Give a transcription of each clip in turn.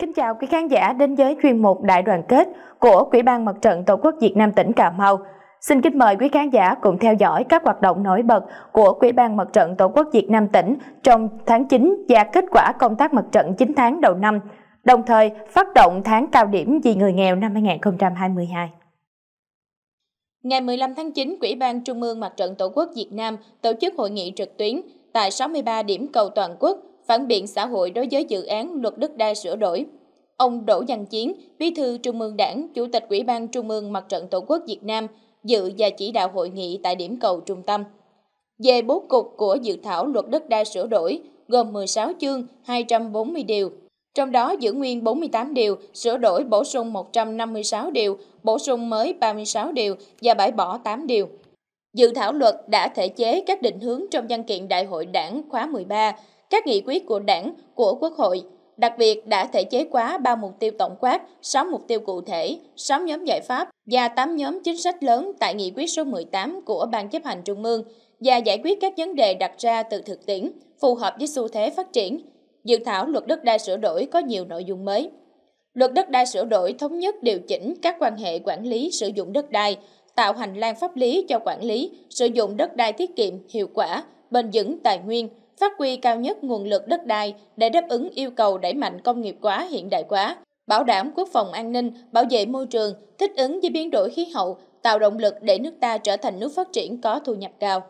Kính chào quý khán giả đến với chuyên mục Đại đoàn kết của Quỹ ban Mặt trận Tổ quốc Việt Nam tỉnh Cà Mau. Xin kính mời quý khán giả cùng theo dõi các hoạt động nổi bật của Quỹ ban Mặt trận Tổ quốc Việt Nam tỉnh trong tháng 9 và kết quả công tác mặt trận 9 tháng đầu năm, đồng thời phát động tháng cao điểm vì người nghèo năm 2022. Ngày 15 tháng 9, Quỹ ban Trung ương Mặt trận Tổ quốc Việt Nam tổ chức hội nghị trực tuyến tại 63 điểm cầu toàn quốc phản biện xã hội đối với dự án luật đất đai sửa đổi. Ông Đỗ Văn Chiến, Bí thư Trung ương Đảng, Chủ tịch Ủy ban Trung ương Mặt trận Tổ quốc Việt Nam, dự và chỉ đạo hội nghị tại điểm cầu trung tâm. Về bố cục của dự thảo luật đất đai sửa đổi, gồm 16 chương, 240 điều. Trong đó giữ nguyên 48 điều, sửa đổi bổ sung 156 điều, bổ sung mới 36 điều và bãi bỏ 8 điều. Dự thảo luật đã thể chế các định hướng trong văn kiện Đại hội Đảng khóa 13 các nghị quyết của đảng, của Quốc hội, đặc biệt đã thể chế quá 3 mục tiêu tổng quát, 6 mục tiêu cụ thể, 6 nhóm giải pháp và 8 nhóm chính sách lớn tại nghị quyết số 18 của Ban chấp hành Trung ương và giải quyết các vấn đề đặt ra từ thực tiễn, phù hợp với xu thế phát triển. Dự thảo luật đất đai sửa đổi có nhiều nội dung mới. Luật đất đai sửa đổi thống nhất điều chỉnh các quan hệ quản lý sử dụng đất đai, tạo hành lang pháp lý cho quản lý, sử dụng đất đai tiết kiệm, hiệu quả, bền vững tài nguyên – phát huy cao nhất nguồn lực đất đai để đáp ứng yêu cầu đẩy mạnh công nghiệp hóa hiện đại hóa, bảo đảm quốc phòng an ninh, bảo vệ môi trường, thích ứng với biến đổi khí hậu, tạo động lực để nước ta trở thành nước phát triển có thu nhập cao.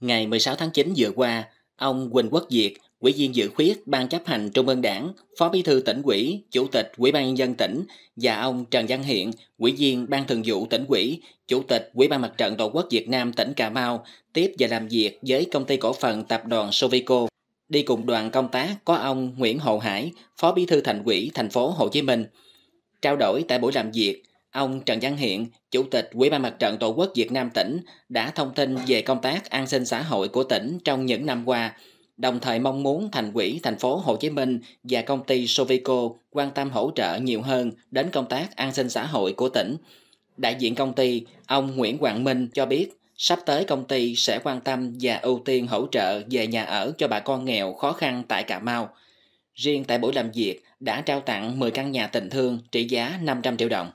Ngày 16 tháng 9 vừa qua, ông Quỳnh Quốc Việt. Ủy viên dự khuyết Ban chấp hành Trung ương Đảng, Phó Bí thư tỉnh ủy, Chủ tịch Ủy ban nhân dân tỉnh và ông Trần Văn Hiện, Ủy viên Ban thường vụ tỉnh ủy, Chủ tịch Ủy ban Mặt trận Tổ quốc Việt Nam tỉnh Cà Mau tiếp và làm việc với công ty cổ phần tập đoàn Sovico. Đi cùng đoàn công tác có ông Nguyễn Hồ Hải, Phó Bí thư Thành ủy thành phố Hồ Chí Minh. Trao đổi tại buổi làm việc, ông Trần Văn Hiện, Chủ tịch Ủy ban Mặt trận Tổ quốc Việt Nam tỉnh đã thông tin về công tác an sinh xã hội của tỉnh trong những năm qua – đồng thời mong muốn thành quỹ thành phố Hồ Chí Minh và công ty Sovico quan tâm hỗ trợ nhiều hơn đến công tác an sinh xã hội của tỉnh. Đại diện công ty, ông Nguyễn Hoàng Minh cho biết, sắp tới công ty sẽ quan tâm và ưu tiên hỗ trợ về nhà ở cho bà con nghèo khó khăn tại Cà Mau. Riêng tại buổi làm việc đã trao tặng 10 căn nhà tình thương trị giá 500 triệu đồng.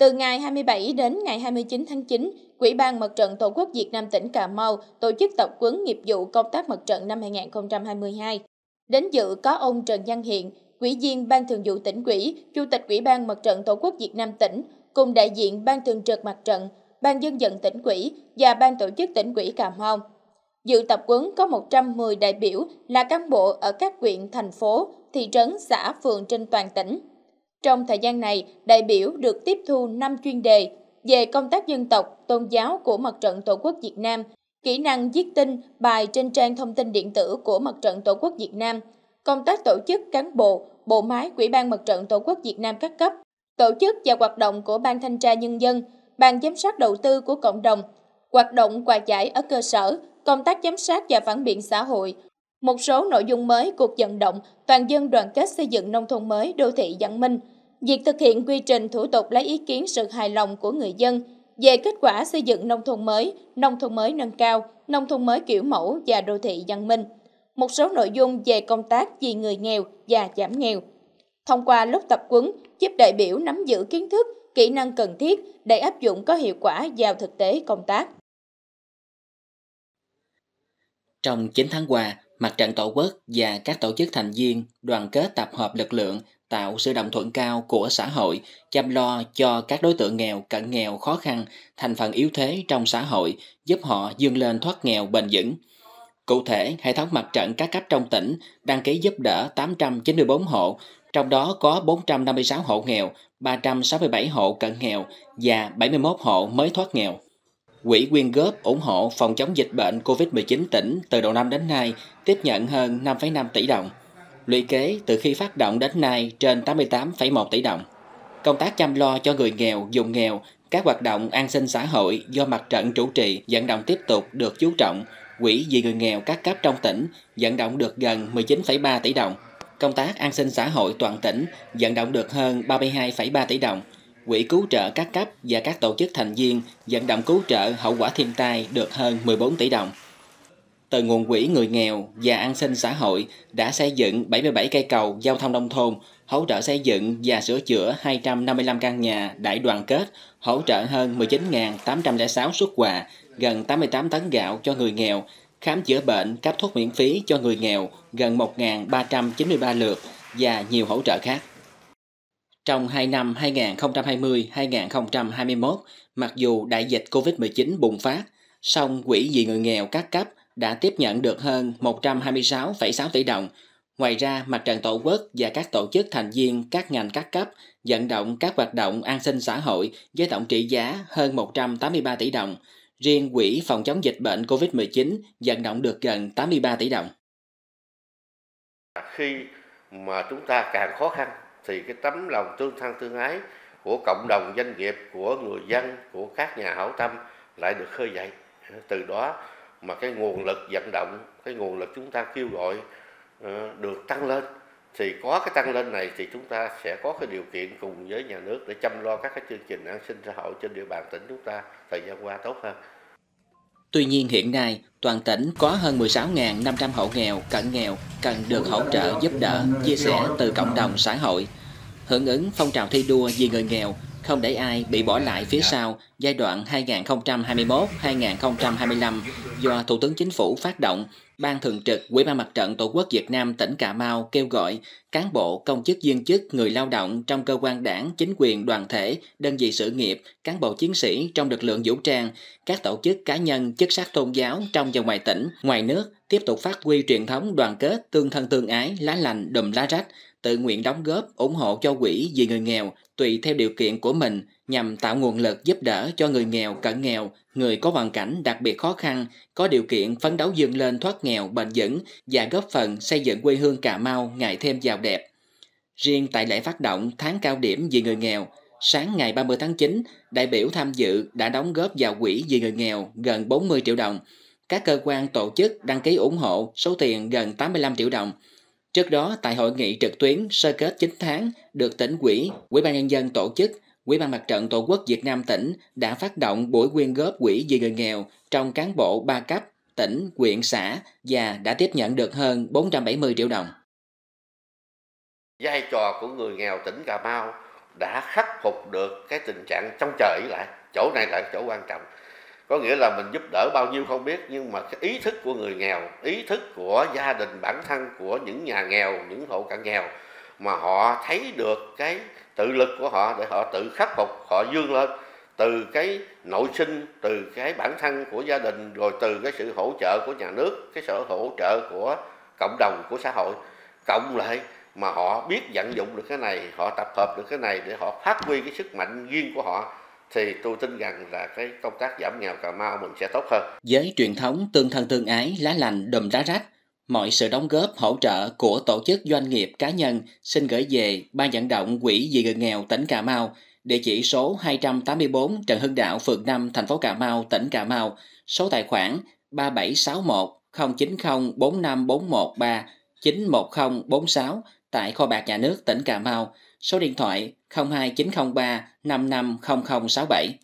Từ ngày 27 đến ngày 29 tháng 9, Quỹ ban Mặt trận Tổ quốc Việt Nam tỉnh Cà Mau tổ chức tập quấn nghiệp vụ công tác mặt trận năm 2022. Đến dự có ông Trần Văn Hiện, Quỹ viên Ban Thường vụ tỉnh quỹ, Chủ tịch Quỹ ban Mặt trận Tổ quốc Việt Nam tỉnh, cùng đại diện Ban Thường trực Mặt trận, Ban Dân vận tỉnh quỹ và Ban Tổ chức tỉnh quỹ Cà Mau. Dự tập quấn có 110 đại biểu là cán bộ ở các huyện, thành phố, thị trấn, xã, phường trên toàn tỉnh. Trong thời gian này, đại biểu được tiếp thu 5 chuyên đề về công tác dân tộc, tôn giáo của Mặt trận Tổ quốc Việt Nam, kỹ năng viết tin, bài trên trang thông tin điện tử của Mặt trận Tổ quốc Việt Nam, công tác tổ chức cán bộ, bộ máy Quỹ ban Mặt trận Tổ quốc Việt Nam các cấp, tổ chức và hoạt động của Ban Thanh tra Nhân dân, Ban Giám sát Đầu tư của Cộng đồng, hoạt động quà giải ở cơ sở, công tác giám sát và phản biện xã hội, một số nội dung mới cuộc vận động toàn dân đoàn kết xây dựng nông thôn mới đô thị văn minh, việc thực hiện quy trình thủ tục lấy ý kiến sự hài lòng của người dân về kết quả xây dựng nông thôn mới, nông thôn mới nâng cao, nông thôn mới kiểu mẫu và đô thị văn minh. Một số nội dung về công tác vì người nghèo và giảm nghèo. Thông qua lớp tập huấn giúp đại biểu nắm giữ kiến thức, kỹ năng cần thiết để áp dụng có hiệu quả vào thực tế công tác. Trong 9 tháng qua, Mặt trận Tổ quốc và các tổ chức thành viên đoàn kết tập hợp lực lượng tạo sự đồng thuận cao của xã hội, chăm lo cho các đối tượng nghèo, cận nghèo, khó khăn, thành phần yếu thế trong xã hội, giúp họ vươn lên thoát nghèo bền vững. Cụ thể, hệ thống mặt trận các cấp trong tỉnh đăng ký giúp đỡ 894 hộ, trong đó có 456 hộ nghèo, 367 hộ cận nghèo và 71 hộ mới thoát nghèo. Quỹ quyên góp ủng hộ phòng chống dịch bệnh COVID-19 tỉnh từ đầu năm đến nay tiếp nhận hơn 5,5 tỷ đồng. Lũy kế từ khi phát động đến nay trên 88,1 tỷ đồng. Công tác chăm lo cho người nghèo, dùng nghèo, các hoạt động an sinh xã hội do mặt trận chủ trì vận động tiếp tục được chú trọng. Quỹ vì người nghèo các cấp trong tỉnh vận động được gần 19,3 tỷ đồng. Công tác an sinh xã hội toàn tỉnh vận động được hơn 32,3 tỷ đồng Quỹ cứu trợ các cấp và các tổ chức thành viên vận động cứu trợ hậu quả thiên tai được hơn 14 tỷ đồng. Từ nguồn quỹ người nghèo và an sinh xã hội đã xây dựng 77 cây cầu giao thông nông thôn, hỗ trợ xây dựng và sửa chữa 255 căn nhà đại đoàn kết, hỗ trợ hơn 19.806 xuất quà, gần 88 tấn gạo cho người nghèo, khám chữa bệnh, cấp thuốc miễn phí cho người nghèo gần 1.393 lượt và nhiều hỗ trợ khác. Trong 2 năm 2020-2021, mặc dù đại dịch COVID-19 bùng phát, song Quỹ vì người nghèo các cấp đã tiếp nhận được hơn 126,6 tỷ đồng. Ngoài ra, Mặt trận Tổ quốc và các tổ chức thành viên các ngành các cấp vận động các hoạt động an sinh xã hội với tổng trị giá hơn 183 tỷ đồng. Riêng Quỹ phòng chống dịch bệnh COVID-19 vận động được gần 83 tỷ đồng. Khi mà chúng ta càng khó khăn thì cái tấm lòng tương thân tương ái của cộng đồng doanh nghiệp của người dân của các nhà hảo tâm lại được khơi dậy từ đó mà cái nguồn lực vận động cái nguồn lực chúng ta kêu gọi ờ, được tăng lên thì có cái tăng lên này thì chúng ta sẽ có cái điều kiện cùng với nhà nước để chăm lo các cái chương trình an sinh xã hội trên địa bàn tỉnh chúng ta thời gian qua tốt hơn Tuy nhiên hiện nay, toàn tỉnh có hơn 16.500 hộ nghèo, cận nghèo cần được hỗ trợ giúp đỡ, chia sẻ từ cộng đồng xã hội. Hưởng ứng phong trào thi đua vì người nghèo, không để ai bị bỏ lại phía sau giai đoạn 2021-2025 do Thủ tướng Chính phủ phát động Ban Thường trực Quỹ ban Mặt trận Tổ quốc Việt Nam tỉnh Cà Mau kêu gọi cán bộ, công chức viên chức, người lao động trong cơ quan đảng, chính quyền, đoàn thể, đơn vị sự nghiệp, cán bộ chiến sĩ trong lực lượng vũ trang, các tổ chức cá nhân, chức sắc tôn giáo trong và ngoài tỉnh, ngoài nước tiếp tục phát huy truyền thống đoàn kết, tương thân tương ái, lá lành, đùm lá rách, tự nguyện đóng góp, ủng hộ cho quỹ vì người nghèo tùy theo điều kiện của mình nhằm tạo nguồn lực giúp đỡ cho người nghèo, cận nghèo, người có hoàn cảnh đặc biệt khó khăn, có điều kiện phấn đấu vươn lên thoát nghèo bền vững và góp phần xây dựng quê hương Cà Mau ngày thêm giàu đẹp. Riêng tại lễ phát động tháng cao điểm vì người nghèo, sáng ngày 30 tháng 9, đại biểu tham dự đã đóng góp vào quỹ vì người nghèo gần 40 triệu đồng. Các cơ quan tổ chức đăng ký ủng hộ số tiền gần 85 triệu đồng. Trước đó, tại hội nghị trực tuyến sơ kết 9 tháng được tỉnh quỹ, Ủy ban nhân dân tổ chức, Ủy ban Mặt trận Tổ quốc Việt Nam tỉnh đã phát động buổi quyên góp quỹ vì người nghèo trong cán bộ ba cấp tỉnh, huyện, xã và đã tiếp nhận được hơn 470 triệu đồng. Vai trò của người nghèo tỉnh Cà Mau đã khắc phục được cái tình trạng trong trời lại, chỗ này là chỗ quan trọng có nghĩa là mình giúp đỡ bao nhiêu không biết nhưng mà cái ý thức của người nghèo ý thức của gia đình bản thân của những nhà nghèo những hộ cận nghèo mà họ thấy được cái tự lực của họ để họ tự khắc phục họ vươn lên từ cái nội sinh từ cái bản thân của gia đình rồi từ cái sự hỗ trợ của nhà nước cái sự hỗ trợ của cộng đồng của xã hội cộng lại mà họ biết vận dụng được cái này họ tập hợp được cái này để họ phát huy cái sức mạnh riêng của họ thì tôi tin rằng là cái công tác giảm nghèo Cà Mau mình sẽ tốt hơn. Với truyền thống tương thân tương ái, lá lành đùm lá rách, mọi sự đóng góp hỗ trợ của tổ chức doanh nghiệp cá nhân xin gửi về Ban vận động Quỹ vì người nghèo tỉnh Cà Mau, địa chỉ số 284 Trần Hưng Đạo, phường 5, thành phố Cà Mau, tỉnh Cà Mau, số tài khoản 3761 090 45413 91046 tại kho bạc nhà nước tỉnh Cà Mau, số điện thoại 02 903 550067.